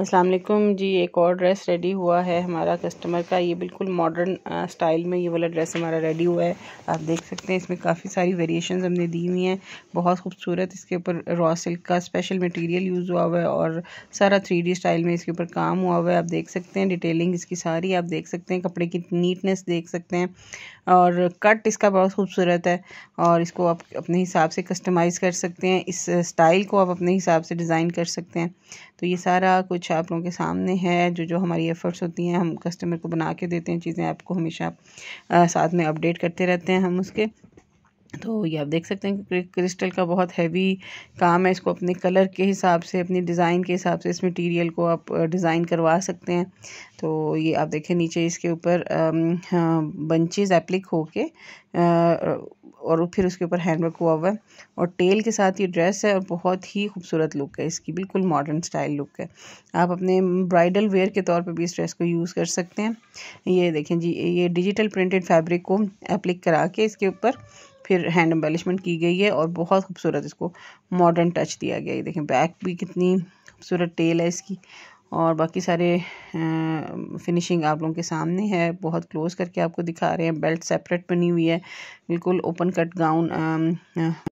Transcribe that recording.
असलकुम जी एक और ड्रेस रेडी हुआ है हमारा कस्टमर का ये बिल्कुल मॉडर्न स्टाइल में ये वाला ड्रेस हमारा रेडी हुआ है आप देख सकते हैं इसमें काफ़ी सारी वेरिएशन हमने दी हुई हैं बहुत खूबसूरत इसके ऊपर रॉ सिल्क का स्पेशल मटेरियल यूज़ हुआ हुआ है और सारा थ्री स्टाइल में इसके ऊपर काम हुआ हुआ है आप देख सकते हैं डिटेलिंग इसकी सारी आप देख सकते हैं कपड़े की नीटनेस देख सकते हैं और कट इसका बहुत खूबसूरत है और इसको आप अपने हिसाब से कस्टमाइज़ कर सकते हैं इस स्टाइल को आप अपने हिसाब से डिज़ाइन कर सकते हैं तो ये सारा कुछ कुछ आप लोगों के सामने है जो जो हमारी एफ़र्ट्स होती हैं हम कस्टमर को बना के देते हैं चीज़ें आपको हमेशा साथ में अपडेट करते रहते हैं हम उसके तो ये आप देख सकते हैं क्रिस्टल का बहुत हैवी काम है इसको अपने कलर के हिसाब से अपनी डिज़ाइन के हिसाब से इस मटेरियल को आप डिज़ाइन करवा सकते हैं तो ये आप देखें नीचे इसके ऊपर बंचेज एप्लिक होके और फिर उसके ऊपर हैंडवर्क हुआ हुआ है और टेल के साथ ये ड्रेस है और बहुत ही खूबसूरत लुक है इसकी बिल्कुल मॉडर्न स्टाइल लुक है आप अपने ब्राइडल वेयर के तौर पे भी इस ड्रेस को यूज़ कर सकते हैं ये देखें जी ये डिजिटल प्रिंटेड फैब्रिक को एप्लिक करा के इसके ऊपर फिर हैंड एम्बेलिशमेंट की गई है और बहुत खूबसूरत इसको मॉडर्न टच दिया गया है देखें बैक भी कितनी खूबसूरत टेल है इसकी और बाकी सारे फिनिशिंग आप लोगों के सामने है बहुत क्लोज करके आपको दिखा रहे हैं बेल्ट सेपरेट बनी हुई है बिल्कुल ओपन कट गाउन